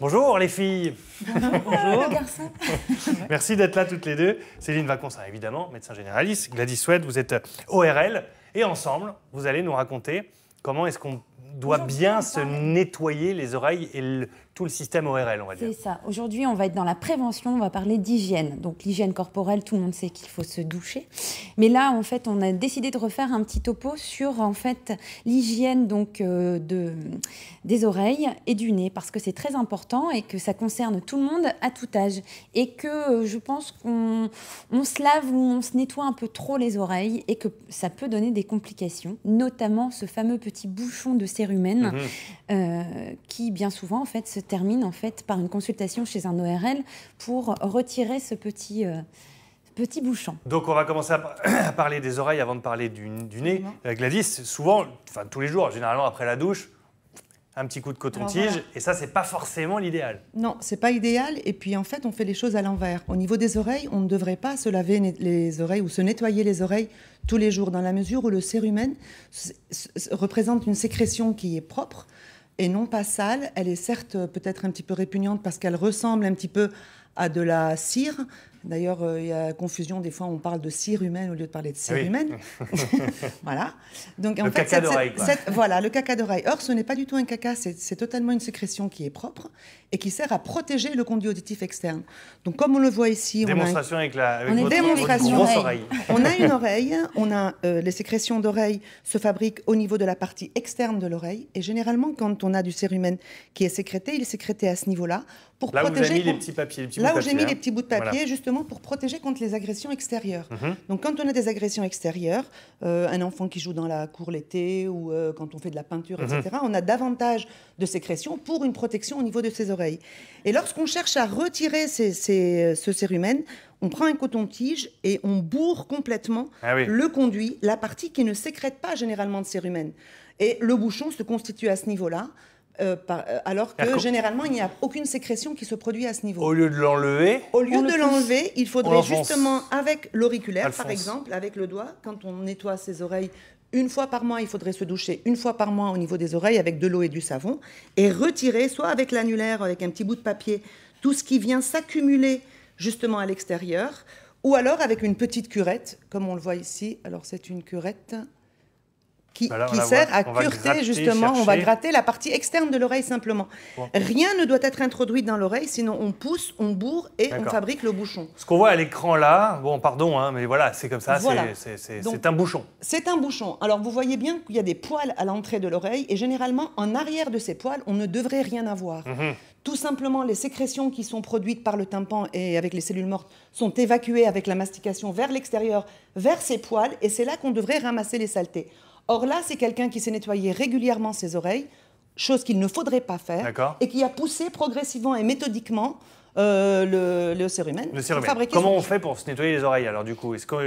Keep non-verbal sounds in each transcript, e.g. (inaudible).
Bonjour les filles Bonjour garçons (laughs) Merci d'être là toutes les deux. Céline Vaconsin, hein, évidemment, médecin généraliste. Gladys Swed, vous êtes euh, ORL. Et ensemble, vous allez nous raconter comment est-ce qu'on doit bien se nettoyer les oreilles et le, tout le système ORL, on va dire. C'est ça. Aujourd'hui, on va être dans la prévention, on va parler d'hygiène. Donc l'hygiène corporelle, tout le monde sait qu'il faut se doucher. Mais là, en fait, on a décidé de refaire un petit topo sur en fait l'hygiène donc euh, de, des oreilles et du nez parce que c'est très important et que ça concerne tout le monde à tout âge et que euh, je pense qu'on se lave ou on se nettoie un peu trop les oreilles et que ça peut donner des complications, notamment ce fameux petit bouchon de cérumen mm-hmm. euh, qui bien souvent en fait se termine en fait par une consultation chez un ORL pour retirer ce petit, euh, petit bouchon. Donc on va commencer (clears throat) à, parler des oreilles avant de parler du, du nez. Euh, Gladys, souvent, enfin tous les jours, généralement après la douche, un petit coup de coton-tige, et ça, c'est pas forcément l'idéal. Non, c'est pas idéal, et puis en fait, on fait les choses à l'envers. Au niveau des oreilles, on ne devrait pas se laver les oreilles ou se nettoyer les oreilles tous les jours, dans la mesure où le cérumen représente une sécrétion qui est propre, et non pas sale. Elle est certes euh, peut-être un petit peu répugnante parce qu'elle ressemble un petit peu à de la cire, D'ailleurs, euh, il y a confusion. Des fois, on parle de cire humaine au lieu de parler de cire humaine. (laughs) (laughs) voilà. Donc, en le fait, caca d'oreille. Voilà, le caca d'oreille. Or, ce n'est pas du tout un caca. C'est totalement une sécrétion qui est propre et qui sert à protéger le conduit auditif externe. Donc, comme on le voit ici, on a, on a une oreille. On a euh, les sécrétions d'oreille se fabriquent au niveau de la partie externe de l'oreille. Et généralement, quand on a du humaine qui est sécrété, il est sécrété à ce niveau-là pour protéger. les petits là où j'ai mis les petits bouts de hein. papier, pour protéger contre les agressions extérieures. Mhm. Donc quand on a des agressions extérieures, euh, un enfant qui joue dans la cour l'été ou euh, quand on fait de la peinture, etc., mhm. on a davantage de sécrétions pour une protection au niveau de ses oreilles. Et lorsqu'on cherche à retirer ce cérumen, on prend un coton-tige et on bourre complètement ah le conduit, la partie qui ne sécrète pas généralement de cérumen. Et le bouchon se constitue à ce niveau-là. Euh, euh, alors que généralement, il n'y a aucune sécrétion qui se produit à ce niveau. Au lieu de l'enlever Au lieu de l'enlever, il faudrait justement, avec l'auriculaire, par exemple, avec le doigt, quand on nettoie ses oreilles une fois par mois, il faudrait se doucher une fois par mois au niveau des oreilles avec de l'eau et du savon, et retirer, soit avec l'annulaire, avec un petit bout de papier, tout ce qui vient s'accumuler justement à l'extérieur, ou alors avec une petite curette, comme on le voit ici. Alors c'est une curette qui, bah sert à cureter justement, on va gratter la partie externe de l'oreille simplement. Rien ne doit être introduit dans l'oreille, sinon on pousse, on bourre et on fabrique le bouchon. Ce qu'on voit à l'écran là, bon pardon, hein, mais voilà, c'est comme ça, c'est un bouchon. C'est un bouchon. Alors vous voyez bien qu'il y a des poils à l'entrée de l'oreille et généralement en arrière de ces poils, on ne devrait rien avoir. Mhm. Tout simplement, les sécrétions qui sont produites par le tympan et avec les cellules mortes sont évacuées avec la mastication vers l'extérieur, vers ces poils, et c'est là qu'on devrait ramasser les saletés. Or là, c'est quelqu'un qui s'est nettoyé régulièrement ses oreilles, chose qu'il ne faudrait pas faire, et qui a poussé progressivement et méthodiquement euh, le, le cérumen. Le Comment on fait pour se nettoyer les oreilles alors du coup Est-ce qu'on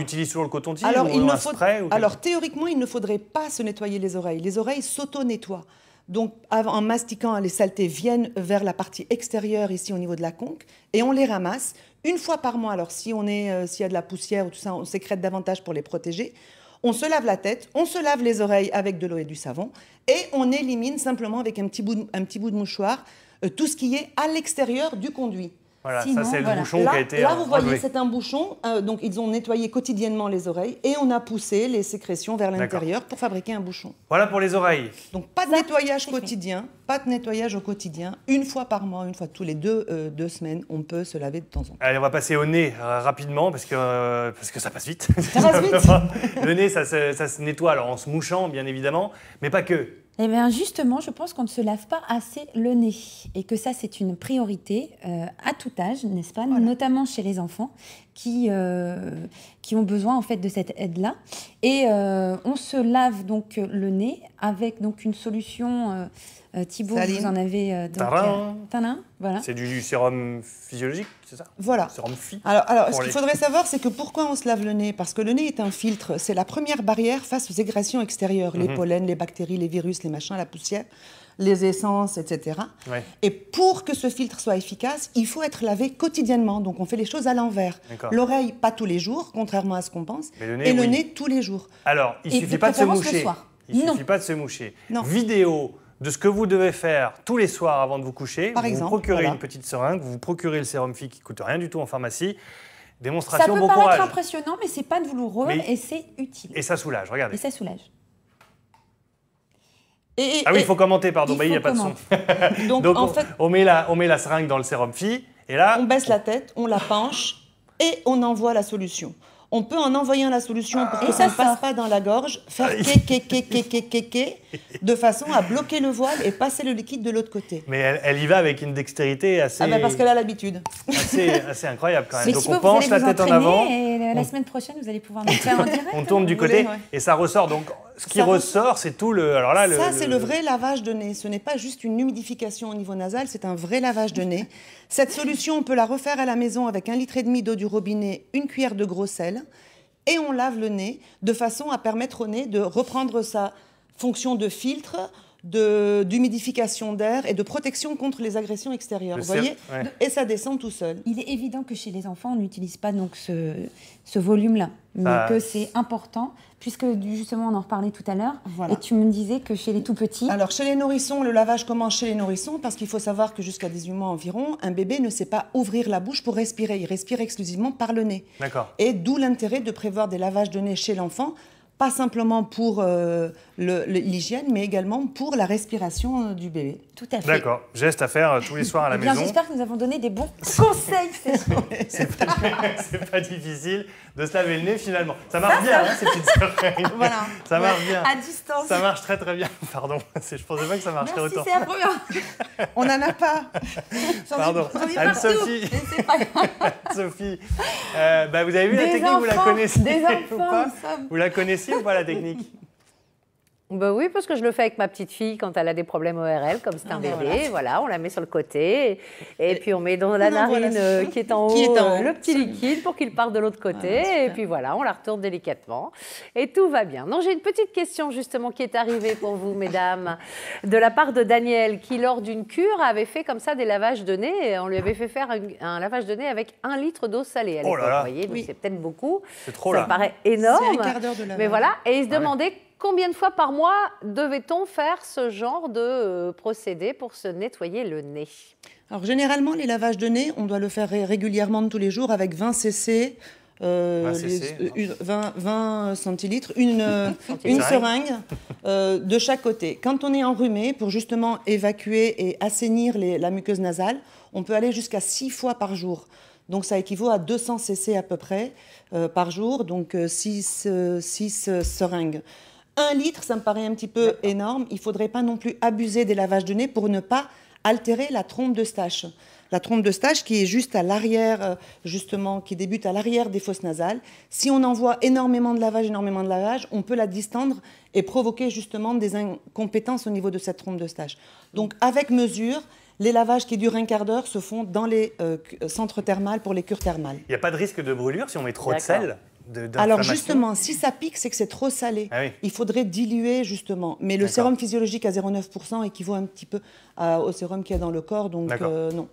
utilise toujours le coton-tige ou Alors théoriquement, il ne faudrait pas se nettoyer les oreilles. Les oreilles s'auto-nettoient. Donc en mastiquant, les saletés viennent vers la partie extérieure ici au niveau de la conque et on les ramasse une fois par mois. Alors si on est, euh, s'il y a de la poussière ou tout ça, on sécrète davantage pour les protéger on se lave la tête, on se lave les oreilles avec de l'eau et du savon, et on élimine simplement avec un petit bout de, un petit bout de mouchoir euh, tout ce qui est à l'extérieur du conduit. Voilà, ça c'est le bouchon qui a été. Là, vous voyez, c'est un bouchon. Euh, donc, ils ont nettoyé quotidiennement les oreilles et on a poussé les sécrétions vers l'intérieur pour fabriquer un bouchon. Voilà pour les oreilles. Donc, pas de nettoyage quotidien, pas de nettoyage au quotidien. Une fois par mois, une fois tous les euh, deux, semaines, on peut se laver de temps en temps. Allez, on va passer au nez euh, rapidement parce que, parce que ça passe vite. Ça passe vite. (laughs) le nez, ça se, ça se nettoie alors en se mouchant, bien évidemment, mais pas que. Eh bien justement, je pense qu'on ne se lave pas assez le nez et que ça c'est une priorité euh, à tout âge, n'est-ce pas Notamment chez les enfants qui, euh, qui ont besoin en fait de cette aide-là. Et euh, on se lave donc le nez avec donc une solution euh, Thibault, vous en avez euh, donc, euh, C'est du, sérum physiologique, c'est ça Voilà. Sérum Alors, alors ce qu'il faudrait (laughs) savoir, c'est que pourquoi on se lave le nez Parce que le nez est un filtre. C'est la première barrière face aux agressions extérieures, les mhm. pollens, les bactéries, les virus, les machins, la poussière, les essences, etc. Et pour que ce filtre soit efficace, il faut être lavé quotidiennement. Donc on fait les choses à l'envers. L'oreille, pas tous les jours, contrairement à ce qu'on pense. et le nez, tous les jours. Alors, il ne suffit pas de se moucher. Il ne suffit pas de se moucher. Non. Vidéo de ce que vous devez faire tous les soirs avant de vous coucher. Par vous procurez une petite seringue, vous procurez le sérum FI qui coûte rien du tout en pharmacie. Démonstration, ça peut paraître impressionnant, mais c'est pas de mais... et c'est utile. Et ça soulage, regardez. Et ça soulage. ah oui, il faut commenter, pardon, il n'y a pas de son. (laughs) Donc, en on, fait, on, met la, on seringue dans le sérum phi, et là... On baisse la tête, on la penche, et on envoie la solution on peut en envoyant la solution pour ah. que ça ne passe pas dans la gorge, faire ah. ké, ké, ké, de façon à bloquer le voile et passer le liquide de l'autre côté. Mais elle, y va avec une dextérité assez. Ah ben parce qu'elle a l'habitude. C'est assez, incroyable quand même. Donc on penche la tête en avant. Et euh, la, semaine prochaine, vous allez pouvoir nous faire en (laughs) direct. On tourne du euh, côté et ça ressort. Donc ce qui ressort, c'est tout le. Alors là, ça, c'est le vrai lavage de nez. Ce n'est pas juste une humidification au niveau nasal, c'est un vrai lavage de nez. Cette solution, on peut la refaire à la maison avec un litre et demi d'eau du robinet, une cuillère de gros sel, et on lave le nez de façon à permettre au nez de reprendre sa fonction de filtre, d'humidification d'air et de protection contre les agressions extérieures. Vous voyez Et ça descend tout seul. Il est évident que chez les enfants, on n'utilise pas donc ce, volume-là, mais que c'est important, puisque justement, on en reparlait tout à l'heure, et tu me disais que chez les tout-petits... Alors, chez les nourrissons, le lavage commence chez les nourrissons, parce qu'il faut savoir que jusqu'à 18 mois environ, un bébé ne sait pas ouvrir la bouche pour respirer. Il respire exclusivement par le nez. D'accord. Et d'où l'intérêt de prévoir des lavages de nez chez l'enfant, pas simplement pour euh, l'hygiène, mais également pour la respiration euh, du bébé. Tout à fait. D'accord. Geste à faire euh, tous les soirs à la eh maison. J'espère que nous avons donné des bons conseils. (laughs) C'est pas, difficile de se laver le nez finalement. Ça marche bien, hein, ces petites (laughs) oreilles. Voilà. Ça marche bien. À distance. Ça marche très très bien. (laughs) Pardon, je pensais pas que ça marcherait Merci, autant. c'est (laughs) On n'en a pas. Pardon. Anne-Sophie. Sophie, euh, bah, vous avez vu la technique, vous la connaissez. ou pas Vous la connaissez ou pas la technique bah oui, parce que je le fais avec ma petite fille quand elle a des problèmes ORL, comme c'est un ah, bébé. Voilà. on la met sur le côté et, puis on met dans la narine euh, qui, est en (laughs) haut, euh, le petit liquide pour qu'il parte de l'autre côté. et puis voilà, on la retourne délicatement et tout va bien. Non, j'ai une petite question justement qui est arrivée pour vous, mesdames, (laughs) de la part de Daniel qui, lors d'une cure, avait fait comme ça des lavages de nez. on lui avait fait faire un, lavage de nez avec un litre d'eau salée. À oh là là. Vous voyez, c'est peut-être beaucoup. C'est trop ça là. Ça paraît énorme. Un quart de mais voilà, et il se ah demandait. Combien de fois par mois devait-on faire ce genre de euh, procédé pour se nettoyer le nez Alors généralement, les lavages de nez, on doit le faire régulièrement de tous les jours avec 20 cc. Euh, 20, une, 20, 20, centilitres, une, euh, (laughs) une seringue euh, de chaque côté. Quand on est enrhumé, pour justement évacuer et assainir les, la muqueuse nasale, on peut aller jusqu'à 6 fois par jour. Donc ça équivaut à 200 cc à peu près euh, par jour, donc 6 seringues. Un litre, ça me paraît un petit peu énorme. Il ne faudrait pas non plus abuser des lavages de nez pour ne pas altérer la trompe de stache. La trompe de stache qui est juste à l'arrière, euh, justement, qui débute à l'arrière des fosses nasales. Si on envoie énormément de lavage, énormément de lavage, on peut la distendre et provoquer justement des incompétences au niveau de cette trompe de stache. Donc avec mesure, les lavages qui durent un quart d'heure se font dans les euh, centres thermales pour les cures thermales. Il n'y a pas de risque de brûlure si on met trop de sel alors justement, si ça pique, c'est que c'est trop salé. Ah Il faudrait diluer justement. Mais le sérum physiologique à 0,9% équivaut un petit peu au sérum qu'il y a dans le corps, donc euh, non.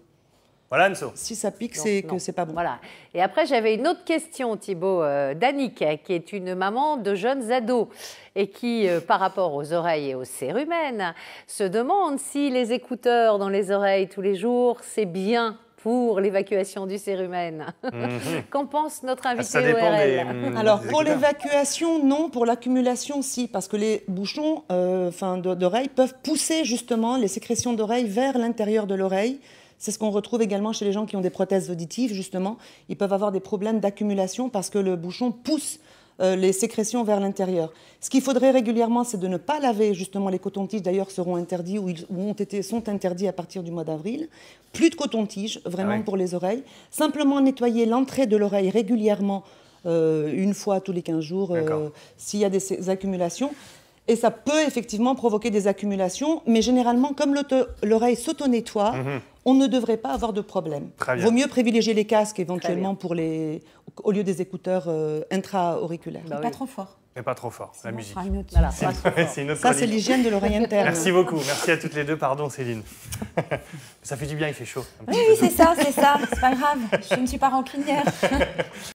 Voilà, Anso. Si ça pique, c'est que c'est pas bon. Voilà. Et après, j'avais une autre question, Thibaut, euh, d'Annick, qui est une maman de jeunes ados et qui, euh, par rapport aux oreilles et aux sérumènes, se demande si les écouteurs dans les oreilles tous les jours, c'est bien pour l'évacuation du cérumen. Mhm. Qu'en pense notre ah, invité ORL (laughs) Alors, pour l'évacuation, non. Pour l'accumulation, si. Parce que les bouchons euh, d'oreilles d'oreille peuvent pousser justement les sécrétions d'oreilles vers l'intérieur de l'oreille. C'est ce qu'on retrouve également chez les gens qui ont des prothèses auditives, justement. Ils peuvent avoir des problèmes d'accumulation parce que le bouchon pousse euh, les sécrétions vers l'intérieur. Ce qu'il faudrait régulièrement, c'est de ne pas laver. Justement, les cotons-tiges, d'ailleurs, seront interdits ou, ont été, sont interdits à partir du mois d'avril. Plus de cotons-tiges, vraiment, ah pour les oreilles. Simplement nettoyer l'entrée de l'oreille régulièrement, euh, une fois tous les 15 jours, euh, s'il y a des accumulations. Et ça peut effectivement provoquer des accumulations, mais généralement, comme l'oreille s'auto-nettoie, mhm. on ne devrait pas avoir de problème. Il Vaut mieux privilégier les casques éventuellement pour les, au lieu des écouteurs euh, intra-auriculaires. Bah Mais Pas trop fort. Mais pas trop fort, la musique. (laughs) Ça, c'est l'hygiène de l'oreille interne. Hein. Merci beaucoup, merci à toutes les deux. Pardon, Céline. (laughs) ça fait du bien, il fait chaud. Oui, c'est ça, c'est ça. C'est pas grave, (laughs) je ne suis pas rancunière.